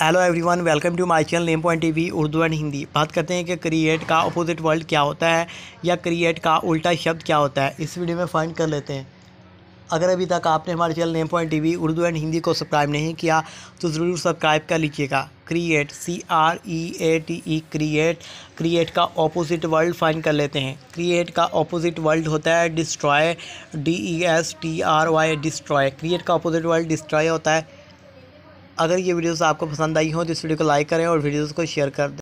hello everyone welcome to my channel name point we Urdu and Hindi बात करते हैं कि क्रिएट का अपोजिट वर्ल्ड क्या होता है या क्रिएट का उल्टा शब्द क्या होता है इस वीडियो में फाइंड कर लेते हैं अगर अभी तक आपने हमारे channel name point we Urdu and Hindi को सब्सक्राइब नहीं किया तो ज़रूर सब्सक्राइब कर लीजिएगा create C R E A T E create create का ऑपोजिट वर्ल्ड फाइंड कर लेते हैं क्रिएट का ऑपोजिट वर्ल्ड होता है destroy D E S T R Y destroy create का ऑपोजिट वर्ल्ड डिस्ट्रॉय होता है अगर ये वीडियोस आपको पसंद आई हो तो इस वीडियो को लाइक करें और वीडियोस को शेयर कर दें